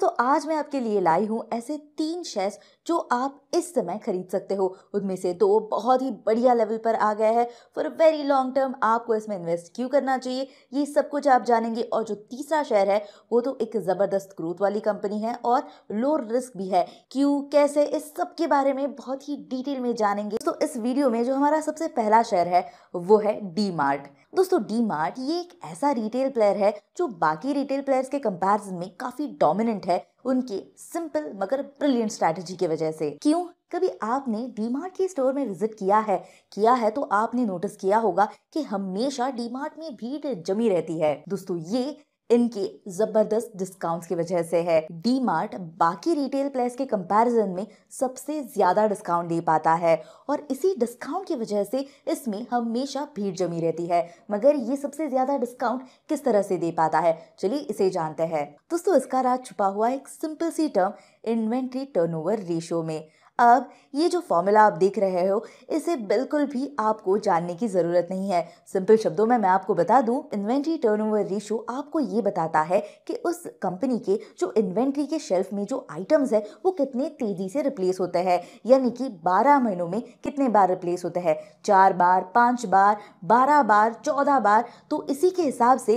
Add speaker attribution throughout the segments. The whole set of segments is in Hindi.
Speaker 1: दोस्तों आज मैं आपके लिए लाई हूँ ऐसे तीन शेयर्स जो आप इस समय खरीद सकते हो उनमें से दो बहुत ही बढ़िया लेवल पर आ गया है for a very long term आपको इसमें इन्वेस्ट क्यों करना चाहिए ये सब कुछ आप जानेंगे और जो तीसरा शेयर है वो तो एक ज़बरदस्त ग्रोथ वाली कंपनी है और लो रिस्क भी है क्यों कैसे इस सब के बारे में बहुत ही डिटेल में जानेंगे तो इस वीडियो में जो हमारा सबसे पहला शेयर है वो है डी मार्ट दोस्तों डी मार्ट ये एक ऐसा रिटेल प्लेयर है जो बाकी रिटेल प्लेयर्स के कंपैरिजन में काफ़ी डोमिनेंट है उनके सिंपल मगर ब्रिलियंट स्ट्रैटेजी की वजह से क्यों कभी आपने डी मार्ट के स्टोर में विजिट किया है किया है तो आपने नोटिस किया होगा कि हमेशा डी मार्ट में भीड़ जमी रहती है दोस्तों ये इनकी जबरदस्त डिस्काउंट्स की वजह से है डी मार्ट बाकी रिटेल प्लेस के कंपैरिजन में सबसे ज़्यादा डिस्काउंट दे पाता है और इसी डिस्काउंट की वजह से इसमें हमेशा भीड़ जमी रहती है मगर ये सबसे ज़्यादा डिस्काउंट किस तरह से दे पाता है चलिए इसे जानते हैं दोस्तों इसका राज छुपा हुआ एक सिंपल सी टर्म इन्वेंट्री टर्नओवर रेशियो में अब ये जो फॉर्मूला आप देख रहे हो इसे बिल्कुल भी आपको जानने की ज़रूरत नहीं है सिंपल शब्दों में मैं आपको बता दूं इन्वेंट्री टर्नओवर रेशियो आपको ये बताता है कि उस कंपनी के जो इन्वेंट्री के शेल्फ में जो आइटम्स है वो कितने तेज़ी से रिप्लेस होते हैं यानी कि बारह महीनों में कितने बार रिप्लेस होते हैं चार बार पाँच बार बारह बार चौदह बार तो इसी के हिसाब से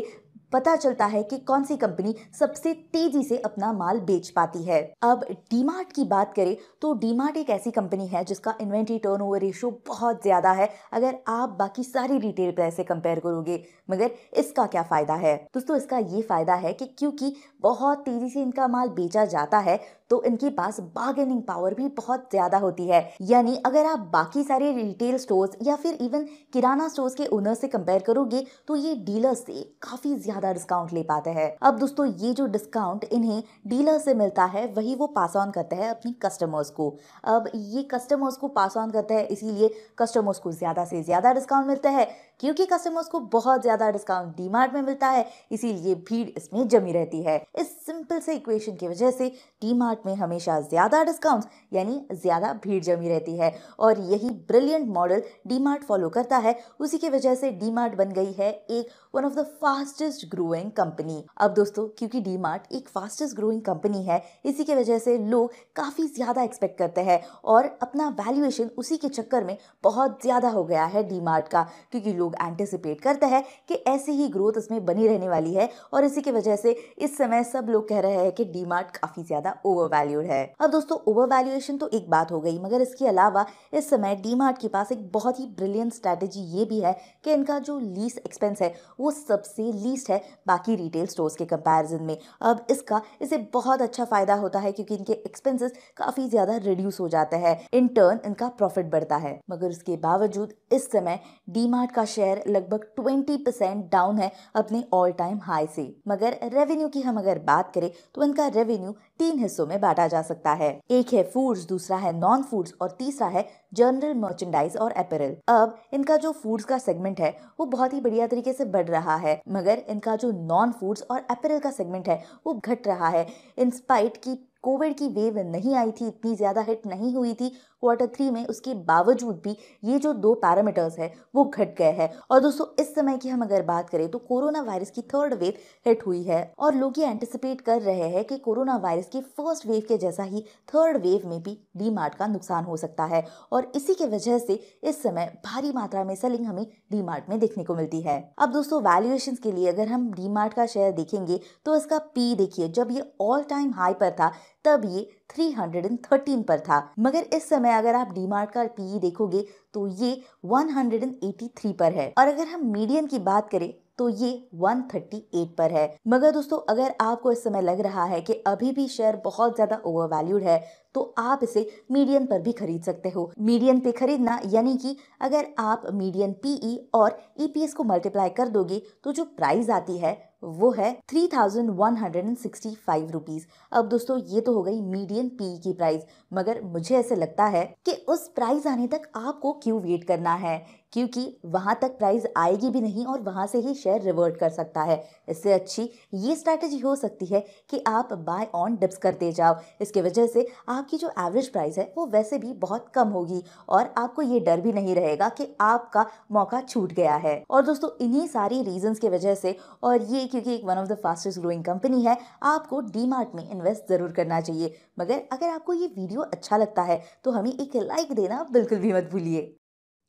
Speaker 1: पता चलता है कि कौन सी कंपनी सबसे तेजी से अपना माल बेच पाती है अब डीमार्ट की बात करें तो डीमार्ट एक ऐसी कंपनी है जिसका इन्वेंट्री ओवर रेशियो बहुत ज़्यादा है अगर आप बाकी सारी रिटेल प्राइस से कंपेयर करोगे मगर इसका क्या फ़ायदा है दोस्तों इसका ये फ़ायदा है कि क्योंकि बहुत तेज़ी से इनका माल बेचा जाता है तो इनके पास बार्गेनिंग पावर भी बहुत ज़्यादा होती है यानी अगर आप बाकी सारे रिटेल स्टोर्स या फिर इवन किराना स्टोर्स के ओनर से कंपेयर करोगे तो ये डीलर से काफ़ी ज़्यादा ज्यादा डिस्काउंट ले पाते हैं अब दोस्तों ये जो डिस्काउंट इन्हें डीलर से मिलता है वही वो पास ऑन करते हैं अपनी कस्टमर्स को अब ये कस्टमर्स को पास ऑन करते हैं इसीलिए कस्टमर्स को ज़्यादा से ज़्यादा डिस्काउंट मिलता है क्योंकि कस्टमर्स को बहुत ज़्यादा डिस्काउंट डीमार्ट में मिलता है इसीलिए भीड़ इसमें जमी रहती है इस सिंपल से इक्वेशन की वजह से डीमार्ट में हमेशा ज़्यादा डिस्काउंट यानी ज़्यादा भीड़ जमी रहती है और यही ब्रिलियंट मॉडल डीमार्ट फॉलो करता है उसी की वजह से डीमार्ट बन गई है एक one of the fastest growing company अब दोस्तों क्योंकि डी मार्ट एक फास्टेस्ट ग्रोइंग कंपनी है इसी की वजह से लोग काफ़ी ज़्यादा एक्सपेक्ट करते हैं और अपना वैल्यूएशन उसी के चक्कर में बहुत ज़्यादा हो गया है डी मार्ट का क्योंकि लोग एंटिसिपेट करते हैं कि ऐसी ही ग्रोथ इसमें बनी रहने वाली है और इसी की वजह से इस समय सब लोग कह रहे हैं कि डी मार्ट काफ़ी ज़्यादा ओवर वैल्यूड है अब दोस्तों ओवर वैल्यूएशन तो एक बात हो गई मगर इसके अलावा इस समय डी मार्ट के पास एक बहुत ही ब्रिलियंट स्ट्रैटेजी ये भी है कि इनका जो लीस एक्सपेंस है वो सबसे लीस्ट है बाकी रिटेल स्टोर्स के कंपैरिजन में अब इसका इसे बहुत अच्छा फ़ायदा होता है क्योंकि इनके एक्सपेंसेस काफ़ी ज़्यादा रिड्यूस हो जाते हैं इन टर्न इनका प्रॉफिट बढ़ता है मगर उसके बावजूद इस समय डी का शेयर लगभग ट्वेंटी डाउन है अपने ऑल टाइम हाई से मगर रेवेन्यू की हम अगर बात करें तो इनका रेवेन्यू तीन हिस्सों में बांटा जा सकता है एक है फूड्स दूसरा है नॉन फूड्स और तीसरा है जनरल मर्चेंडाइज और अपेरल अब इनका जो फूड्स का सेगमेंट है वो बहुत ही बढ़िया तरीके से बढ़ रहा है मगर इन इनका जो नॉन फूड्स और अपरल का सेगमेंट है वो घट रहा है इंस्पाइट की कोविड की वेव नहीं आई थी इतनी ज़्यादा हिट नहीं हुई थी क्वार्टर थ्री में उसके बावजूद भी ये जो दो पैरामीटर्स है वो घट गए हैं और दोस्तों इस समय की हम अगर बात करें तो कोरोना वायरस की थर्ड वेव हिट हुई है और लोग ये एंटिसिपेट कर रहे हैं कि कोरोना वायरस की फर्स्ट वेव के जैसा ही थर्ड वेव में भी डी का नुकसान हो सकता है और इसी के वजह से इस समय भारी मात्रा में सेलिंग हमें डी में देखने को मिलती है अब दोस्तों वैल्यूएशन के लिए अगर हम डी का शेयर देखेंगे तो इसका पी देखिए जब ये ऑल टाइम हाई पर था तब ये 313 पर था मगर इस समय अगर आप डीमार्ट का पीई e देखोगे तो ये 183 पर है और अगर हम मीडियम की बात करें तो ये 138 पर है मगर दोस्तों अगर आपको इस समय लग रहा है कि अभी भी शेयर बहुत ज़्यादा ओवरवैल्यूड है तो आप इसे मीडियम पर भी खरीद सकते हो मीडियम पे खरीदना यानी कि अगर आप मीडियम पीई e और ईपीएस e को मल्टीप्लाई कर दोगे तो जो प्राइस आती है वो है three thousand one hundred and sixty five rupees अब दोस्तों ये तो हो गई मीडियम पी e की प्राइस मगर मुझे ऐसे लगता है कि उस प्राइस आने तक आपको क्यों वेट करना है क्योंकि वहाँ तक प्राइस आएगी भी नहीं और वहाँ से ही शेयर रिवर्ट कर सकता है इससे अच्छी ये स्ट्रैटेजी हो सकती है कि आप बाय ऑन डिप्स करते जाओ इसके वजह से आपकी जो एवरेज प्राइस है वो वैसे भी बहुत कम होगी और आपको ये डर भी नहीं रहेगा कि आपका मौका छूट गया है और दोस्तों इन्हीं सारी रीजन्स की वजह से और ये क्योंकि एक one of the fastest growing company है आपको डी में इन्वेस्ट ज़रूर करना चाहिए मगर अगर आपको ये वीडियो अच्छा लगता है तो हमें एक लाइक देना बिल्कुल भी मत भूलिए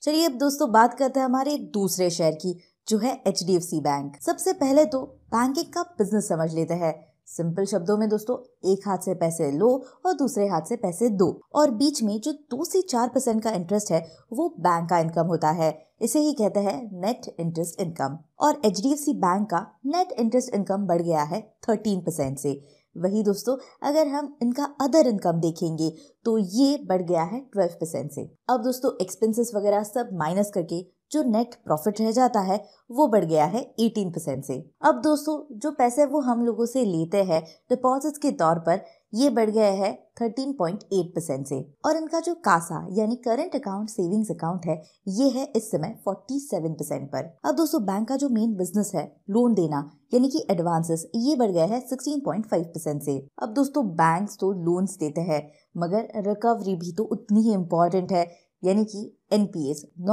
Speaker 1: चलिए अब दोस्तों बात करते हैं हमारे एक दूसरे शेयर की जो है एच बैंक सबसे पहले तो बैंकिंग का बिजनेस समझ लेते हैं सिंपल शब्दों में दोस्तों एक हाथ से पैसे लो और दूसरे हाथ से पैसे दो और बीच में जो दो से चार परसेंट का इंटरेस्ट है वो बैंक का इनकम होता है इसे ही कहते हैं नेट इंटरेस्ट इनकम और एच बैंक का नेट इंटरेस्ट इनकम बढ़ गया है थर्टीन परसेंट से वही दोस्तों अगर हम इनका अदर इनकम देखेंगे तो ये बढ़ गया है ट्वेल्व परसेंट से अब दोस्तों एक्सपेंसेस वगैरह सब माइनस करके जो नेट प्रॉफिट रह जाता है वो बढ़ गया है 18 परसेंट से अब दोस्तों जो पैसे वो हम लोगों से लेते हैं डिपॉजिट्स के तौर पर ये बढ़ गया है 13.8 परसेंट से और इनका जो कासा यानी करंट अकाउंट सेविंग्स अकाउंट है ये है इस समय 47 परसेंट पर अब दोस्तों बैंक का जो मेन बिजनेस है लोन देना यानी कि एडवांसेस ये बढ़ गया है 16.5 परसेंट से अब दोस्तों बैंक तो लोन्स देते हैं मगर रिकवरी भी तो उतनी ही इम्पोर्टेंट है यानी कि एन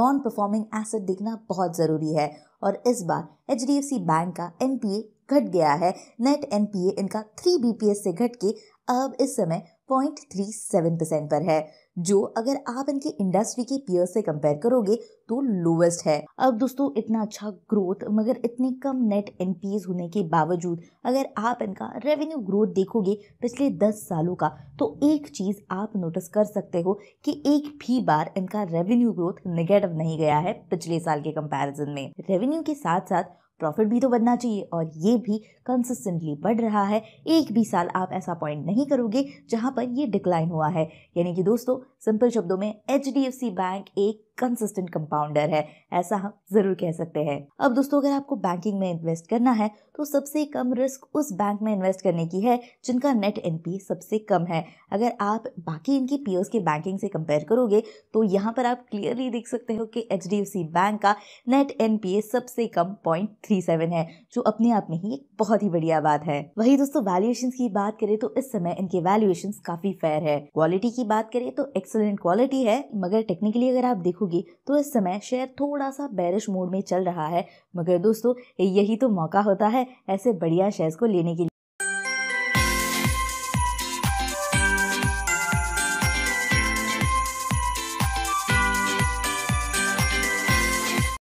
Speaker 1: नॉन परफॉर्मिंग एसेट देखना बहुत ज़रूरी है और इस बार एच बैंक का एन घट गया है नेट एनपीए इनका थ्री बीपीएस से घट के अब इस समय पॉइंट थ्री सेवन परसेंट पर है जो अगर आप इनके इंडस्ट्री के पियर से कंपेयर करोगे तो लोवेस्ट है अब दोस्तों इतना अच्छा ग्रोथ मगर इतने कम नेट एनपीएस होने के बावजूद अगर आप इनका रेवेन्यू ग्रोथ देखोगे पिछले दस सालों का तो एक चीज़ आप नोटिस कर सकते हो कि एक भी बार इनका रेवेन्यू ग्रोथ नेगेटिव नहीं गया है पिछले साल के कंपैरिजन में रेवेन्यू के साथ साथ प्रॉफिट भी तो बढ़ना चाहिए और ये भी कंसिस्टेंटली बढ़ रहा है एक भी साल आप ऐसा पॉइंट नहीं करोगे जहाँ पर ये डिक्लाइन हुआ है यानी कि दोस्तों सिंपल शब्दों में एच बैंक एक कंसिस्टेंट कंपाउंडर है ऐसा हम जरूर कह सकते हैं अब दोस्तों अगर आपको बैंकिंग में इन्वेस्ट करना है तो सबसे कम रिस्क उस बैंक में इन्वेस्ट करने की है जिनका नेट एनपी सबसे कम है अगर आप बाकी इनकी पीओस के बैंकिंग से कंपेयर करोगे तो यहाँ पर आप क्लियरली देख सकते हो कि एच बैंक का नेट एनपीए सबसे कम पॉइंट है जो अपने आप में ही एक बहुत ही बढ़िया बात है वही दोस्तों वैल्यूएशन की बात करें तो इस समय इनके वैल्यूएशन काफी फेयर है क्वालिटी की बात करें तो एक्सलेंट क्वालिटी है मगर टेक्निकली अगर आप देखोगे होगी तो इस समय शेयर थोड़ा सा बैरिश मोड में चल रहा है मगर दोस्तों यही तो मौका होता है ऐसे बढ़िया शेयर्स को लेने के लिए